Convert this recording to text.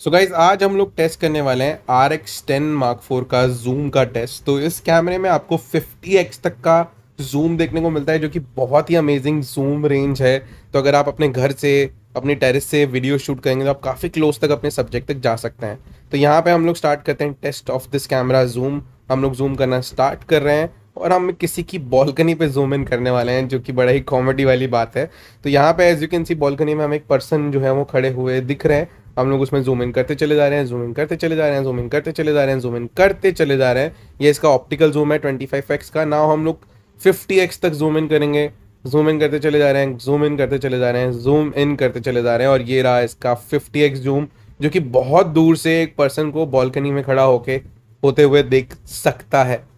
सो so guys आज हम लोग टेस्ट करने वाले हैं R X ten mark four का जूम का टेस्ट तो इस कैमरे में आपको फिफ्टी एक्स तक का जूम देखने को मिलता है जो कि बहुत ही अमेजिंग जूम रेंज है तो अगर आप अपने घर से अपनी टेरिस से वीडियो शूट करेंगे तो आप काफ़ी क्लोज तक अपने सब्जेक्ट तक जा सकते हैं तो यहाँ पे हम लोग स्टार्ट करते हैं test of this camera zoom हम लोग जूम करना स्टार्ट कर रहे हैं और हम किसी की बॉल्कनी पे जूम इन करने वाले हैं जो कि बड़ा ही कॉमेडी वाली बात है तो यहाँ पे as you can see balcony में हम एक पर्सन जो है वो खड़े हुए दिख रहे हैं हम लोग उसमें जूम इन करते चले जा रहे हैं जूम इन करते चले जा रहे हैं जूम इन करते चले जा रहे हैं जूम इन करते चले जा रहे हैं ये इसका ऑप्टिकल जूम है ट्वेंटी फाइव एक्स का ना हम लोग फिफ्टी एक्स तक जूम इन करेंगे जूम इन करते चले जा रहे हैं जूम इन करते चले जा रहे हैं जूम इन करते चले जा रहे हैं और ये रहा इसका फिफ्टी एक्स जूम जो कि बहुत दूर से एक पर्सन को बॉल्कनी में खड़ा होके होते हुए देख सकता है